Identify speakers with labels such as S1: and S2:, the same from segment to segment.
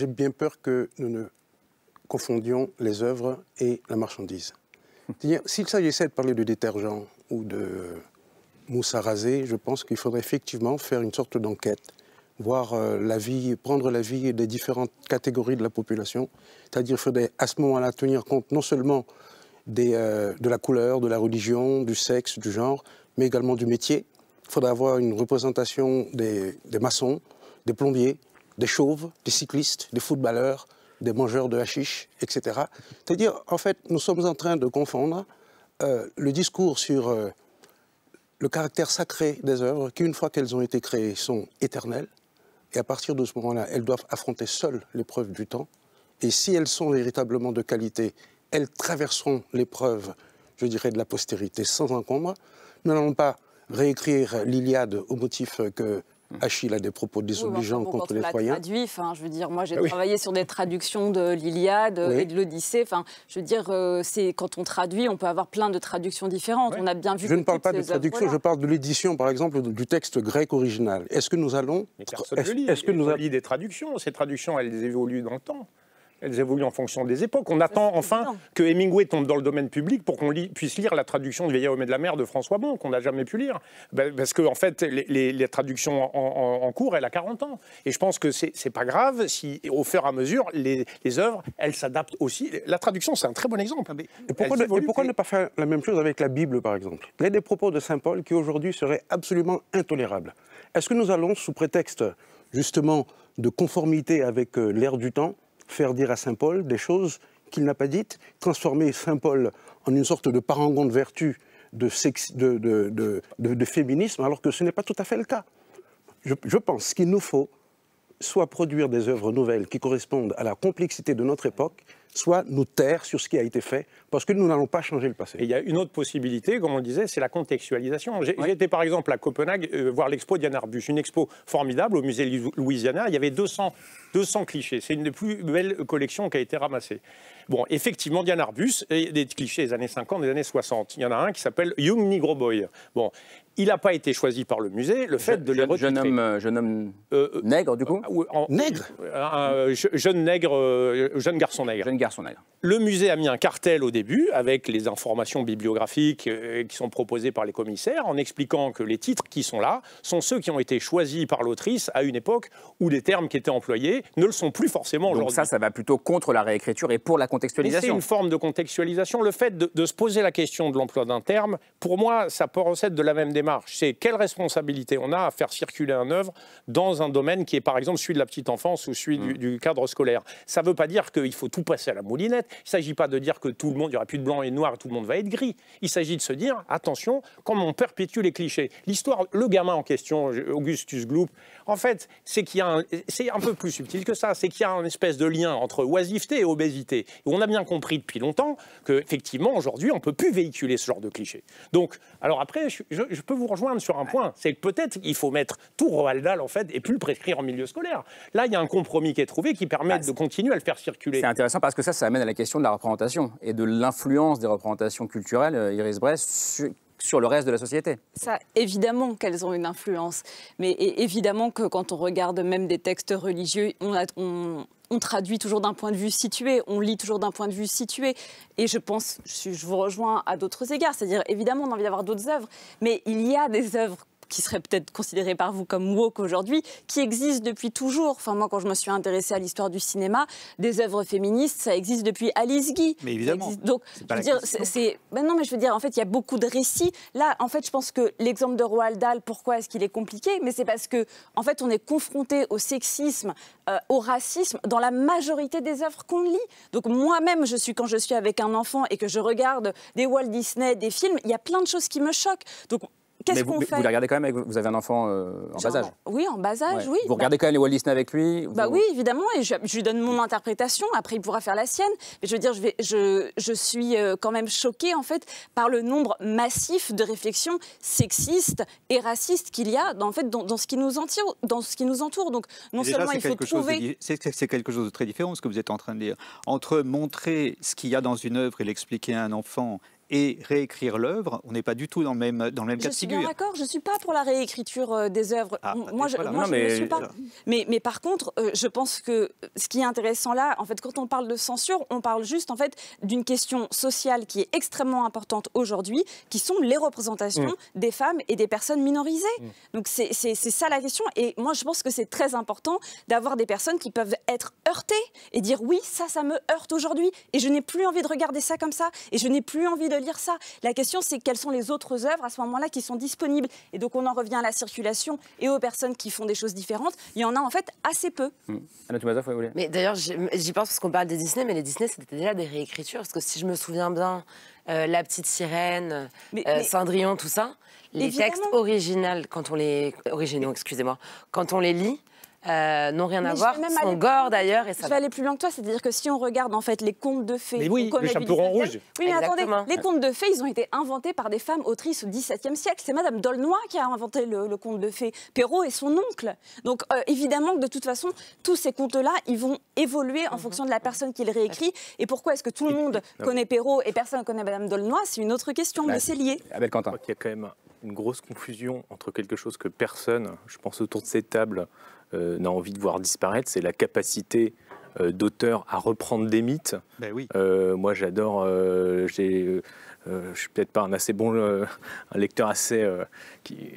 S1: j'ai bien peur que nous ne confondions les œuvres et la marchandise. S'il s'agissait de parler de détergent ou de mousse à raser, je pense qu'il faudrait effectivement faire une sorte d'enquête, voir euh, la vie, prendre la vie des différentes catégories de la population. C'est-à-dire qu'il faudrait à ce moment-là tenir compte non seulement euh, de la couleur, de la religion, du sexe, du genre, mais également du métier. Il faudrait avoir une représentation des, des maçons, des plombiers, des chauves, des cyclistes, des footballeurs, des mangeurs de hashish, etc. C'est-à-dire, en fait, nous sommes en train de confondre euh, le discours sur euh, le caractère sacré des œuvres, qui, une fois qu'elles ont été créées, sont éternelles, et à partir de ce moment-là, elles doivent affronter seules l'épreuve du temps, et si elles sont véritablement de qualité, elles traverseront l'épreuve, je dirais, de la postérité sans encombre. Nous n'allons pas réécrire l'Iliade au motif que Mmh. Achille a des propos désobligeants contre, les croyants.
S2: Traduit, enfin, je veux dire, moi j'ai ah travaillé sur des traductions de l'Iliade euh, et de l'Odyssée. Enfin, je veux dire, euh, c'est quand on traduit, on peut avoir plein de traductions différentes. On a bien vu. Je ne parle pas de traduction, je
S1: parle de l'édition, par exemple, du texte grec original. Est-ce que nous allons Est-ce que nous lit
S3: des traductions Ces traductions, elles évoluent dans le temps elles évoluent en fonction des époques. On attend enfin que Hemingway tombe dans le domaine public pour qu'on puisse lire la traduction de Vieillard au de la mer de François Bon, qu'on n'a jamais pu lire. Bah, parce que, en fait, les, traductions en, cours, elle a 40 ans. Et je pense que ce n'est pas grave si, au fur et à mesure, les, œuvres, elles s'adaptent aussi. La traduction, c'est un très bon exemple. et pourquoi, ne, pourquoi ne
S1: pas faire la même chose avec la Bible, par exemple Il y des propos de saint Paul qui, aujourd'hui, seraient absolument intolérables. Est-ce que nous allons, sous prétexte, justement, de conformité avec euh, l'ère du temps, faire dire à Saint Paul des choses qu'il n'a pas dites, transformer Saint Paul en une sorte de parangon de vertu, de, de, féminisme, alors que ce n'est pas tout à fait le cas. je pense qu'il nous faut soit produire des œuvres nouvelles qui correspondent à la complexité de notre époque, soit nous taire sur ce qui a été fait, parce que nous n'allons pas changer le passé.
S3: il y a une autre possibilité, comme on disait, c'est la contextualisation. J'ai été par exemple à Copenhague euh, voir l'expo d'Yann Arbus, une expo formidable au musée Louisiana. Il y avait 200, 200 clichés. C'est une des plus belles collections qui a été ramassée. Bon, effectivement, Diane Arbus, et des clichés des années 50, des années 60. Il y en a un qui s'appelle Young Negro Boy. Bon, il n'a pas été choisi par le musée. Le fait de le retitrer... Euh, jeune homme, jeune euh, homme nègre, du coup en, Nègre Jeune nègre, jeune garçon nègre. Le musée a mis un cartel au début avec les informations bibliographiques euh, qui sont proposées par les commissaires en expliquant que les titres qui sont là sont ceux qui ont été choisis par l'autrice à une époque où les termes qui étaient employés ne le sont plus forcément aujourd'hui. Donc
S4: ça, ça va plutôt contre la réécriture et pour la contextualisation. C'est une
S3: forme de contextualisation. Le fait de, se poser la question de l'emploi d'un terme, pour moi, ça peut recette de la même démarche. C'est quelle responsabilité on a à faire circuler un œuvre dans un domaine qui est par exemple celui de la petite enfance ou celui du, hmm. du cadre scolaire. Ça ne veut pas dire qu'il faut tout passer à la moulinette. Il ne s'agit pas de dire que tout le monde, il n'y aura plus de blanc et de noir, et tout le monde va être gris. Il s'agit de se dire, attention, quand on perpétue les clichés, l'histoire, le gamin en question, Augustus Gloop, en fait, c'est qu'il y a un, c'est un peu plus subtil que ça, c'est qu'il y a une espèce de lien entre oisiveté et obésité. on a bien compris depuis longtemps qu'effectivement, aujourd'hui, on ne peut plus véhiculer ce genre de clichés. Donc, alors après, je, peux vous rejoindre sur un point, c'est que peut-être il faut mettre tout Roald Dahl, en fait, et plus le prescrire en milieu scolaire. Là, il y a un compromis qui est trouvé qui permet
S4: bah, de continuer à le faire circuler. C'est intéressant parce que que ça, ça amène à la question de la représentation et de l'influence des représentations culturelles, euh, Iris Bress, sur, le reste de la société.
S2: Ça, évidemment qu'elles ont une influence. Mais évidemment que quand on regarde même des textes religieux, on, on, on traduit toujours d'un point de vue situé, on lit toujours d'un point de vue situé. Et je pense, je, vous rejoins à d'autres égards, c'est-à-dire évidemment on a envie d'avoir d'autres œuvres, mais il y a des œuvres qui serait peut-être considéré par vous comme woke aujourd'hui, qui existe depuis toujours. Enfin, moi, quand je me suis intéressée à l'histoire du cinéma, des œuvres féministes, ça existe depuis Alice Guy. Mais évidemment. Donc, je veux dire, c'est. Ben non, mais je veux dire, en fait, il y a beaucoup de récits. Là, en fait, je pense que l'exemple de Roald Dahl, pourquoi est-ce qu'il est compliqué Mais c'est parce que, en fait, on est confronté au sexisme, euh, au racisme, dans la majorité des œuvres qu'on lit. Donc, moi-même, je suis quand je suis avec un enfant et que je regarde des Walt Disney, des films, il y a plein de choses qui me choquent. Donc, quest Vous regardez
S4: quand même, vous avez un enfant euh, en bas âge
S2: Oui, en bas âge, oui. Vous regardez
S4: bah quand même les Walt Disney avec lui Bah oui,
S2: évidemment, et je, lui donne mon interprétation, après il pourra faire la sienne. Mais je veux dire, je, vais, je, je suis euh, quand même choquée en fait par le nombre massif de réflexions sexistes et racistes qu'il y a dans, en fait, dans, ce qui nous entoure, dans ce qui nous entoure. Donc non seulement il faut trouver...
S5: C'est quelque chose de très différent ce que vous êtes en train de dire. Entre montrer ce qu'il y a dans une œuvre et l'expliquer à un enfant et réécrire l'œuvre, on n'est pas du tout dans le même, dans le même cas de figure. Je suis
S2: d'accord, je ne suis pas pour la réécriture euh, des œuvres. Ah, bah, moi, je, mais... suis pas. Mais, mais par contre, euh, je pense que ce qui est intéressant là, en fait, quand on parle de censure, on parle juste en fait d'une question sociale qui est extrêmement importante aujourd'hui, qui sont les représentations mm. des femmes et des personnes minorisées. Mm. Donc c'est ça la question. Et moi, je pense que c'est très important d'avoir des personnes qui peuvent être heurtées et dire oui, ça, ça me heurte aujourd'hui, et je n'ai plus envie de regarder ça comme ça, et je n'ai plus envie de lire ça. La question, c'est quelles sont les autres œuvres à ce moment-là qui sont disponibles. Et donc, on en revient à la circulation et aux personnes qui font des choses différentes. Il y en a en fait assez peu. Mm. Mais d'ailleurs, j'y pense parce qu'on parle des Disney, mais les Disney, c'était déjà des réécritures. Parce que si je me souviens bien, euh, La Petite Sirène, euh, Cendrillon, tout ça, les textes originaux, quand on les, originaux, excusez-moi, quand on les lit, euh, n'ont rien à voir, Son gore d'ailleurs. Je vais aller plus loin que toi, c'est-à-dire que si on regarde en fait les contes de fées... Mais oui, les rouge Oui, mais attendez, les contes de fées, ils ont été inventés par des femmes autrices au XVIIe siècle. C'est Madame Dolnoy qui a inventé le, conte de fées, Perrault et son oncle. Donc euh, évidemment que de toute façon, tous ces contes-là, ils vont évoluer en mhm. fonction de la personne qui les réécrit. Et pourquoi est-ce que tout le monde connaît Perrault et personne ne connaît Madame Dolnois, C'est une autre question, bah, mais c'est lié.
S4: Il y a quand même une grosse confusion entre quelque chose que personne, je pense autour de cette table, euh, n'a envie de voir disparaître, c'est la capacité euh, d'auteur à reprendre des mythes. Ben oui. Euh, moi, j'adore. j'ai euh, je suis peut-être pas un assez bon un lecteur assez qui,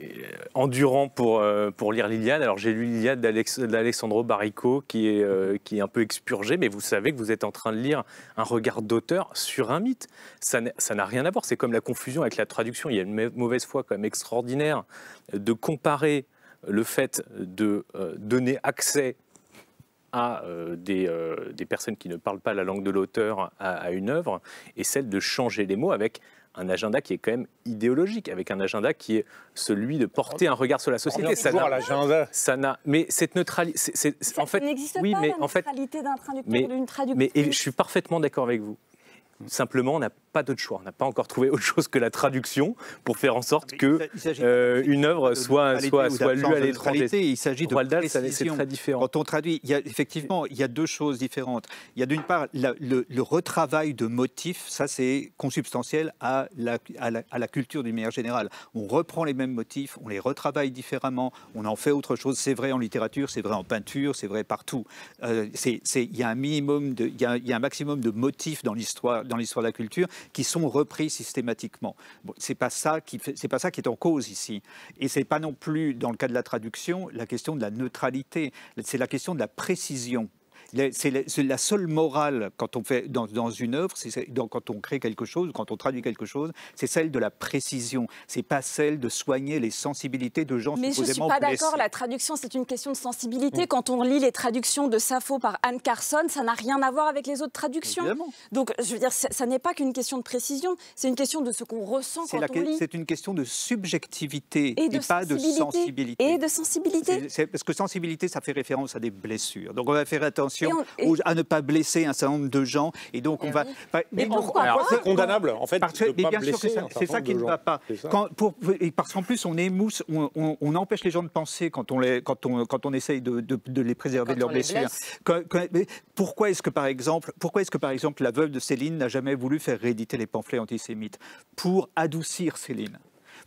S4: endurant pour, pour lire l'Iliade. Alors j'ai lu l'Iliade d'Alexandro Barrico qui est, qui est un peu expurgé, mais vous savez que vous êtes en train de lire un regard d'auteur sur un mythe. Ça n'a rien à voir. C'est comme la confusion avec la traduction. Il y a une mauvaise foi quand même extraordinaire de comparer le fait de euh, donner accès à euh, euh, des, personnes qui ne parlent pas la langue de l'auteur à, une œuvre et celle de changer les mots avec un agenda qui est quand même idéologique, avec un agenda qui est celui de porter un regard sur la société. Ça n'a, l'agenda. mais cette neutralité, c'est, en fait, n'existe oui, pas mais la en fait,
S2: neutralité d'un mais, d'une traductrice. Mais je
S4: suis parfaitement d'accord avec vous. Simplement, on n'a pas d'autre choix. On n'a pas encore trouvé autre chose que la traduction pour faire en sorte qu'une que une œuvre soit, soit, soit lue à l'étranger. Il s'agit de c'est très
S5: différent. Quand on traduit, il effectivement, il y a deux choses différentes. Il y a d'une part le, retravail de motifs, ça c'est consubstantiel à la, à, la, culture d'une manière générale. On reprend les mêmes motifs, on les retravaille différemment, on en fait autre chose. C'est vrai en littérature, c'est vrai en peinture, c'est vrai partout. Euh, il y a un minimum, il y a un maximum de motifs dans l'histoire, dans l'histoire de la culture qui sont repris systématiquement. Bon, c'est pas ça qui c'est pas ça qui est en cause ici. Et c'est pas non plus dans le cas de la traduction la question de la neutralité. C'est la question de la précision c'est la seule morale quand on fait dans, une œuvre, quand on crée quelque chose, quand on traduit quelque chose, c'est celle de la précision. C'est pas celle de soigner les sensibilités de gens supposément blessés. Mais je suis pas d'accord. La
S2: traduction, c'est une question de sensibilité. Quand on lit les traductions de Sappho par Anne Carson, ça n'a rien à voir avec les autres traductions. Donc, je veux dire, ça, n'est pas qu'une question de précision. C'est une question de ce qu'on ressent quand on lit. C'est
S5: une question de subjectivité et, pas de sensibilité.
S2: Et de sensibilité.
S5: parce que sensibilité, ça fait référence à des blessures. Donc, on va faire attention à ne pas blesser un certain nombre de gens. Et donc, on eh va. Mais, pourquoi C'est condamnable, en fait. de pas blesser c'est ça, qui ne va pas. pour, parce qu'en plus, on émousse, on, on, empêche les gens de penser quand on, les, quand on, quand on essaye de, les préserver de leur blessures. pourquoi est-ce que, par exemple, pourquoi est-ce que, par exemple, la veuve de Céline n'a jamais voulu faire rééditer les pamphlets antisémites Pour adoucir Céline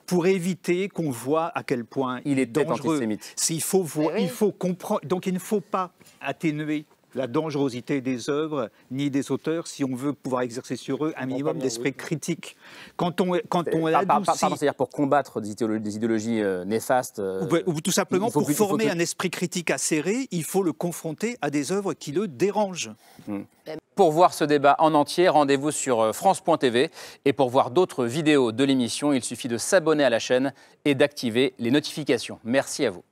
S5: pour éviter qu'on voit à quel point il est dangereux. S'il faut, eh il faut comprendre, donc il ne faut pas atténuer la dangerosité des œuvres ni des auteurs si on veut pouvoir exercer sur eux un minimum d'esprit critique. Quand on, quand on adoucit... c'est-à-dire
S4: pour combattre des idéologies, euh, néfastes euh, ou, tout simplement pour former un
S5: esprit critique acéré, il faut le confronter à des œuvres qui le dérangent.
S4: Hmm. Pour voir ce débat en entier, rendez-vous sur euh, France.tv. Et pour voir d'autres vidéos de l'émission, il suffit de s'abonner à la chaîne et d'activer les notifications. Merci à vous.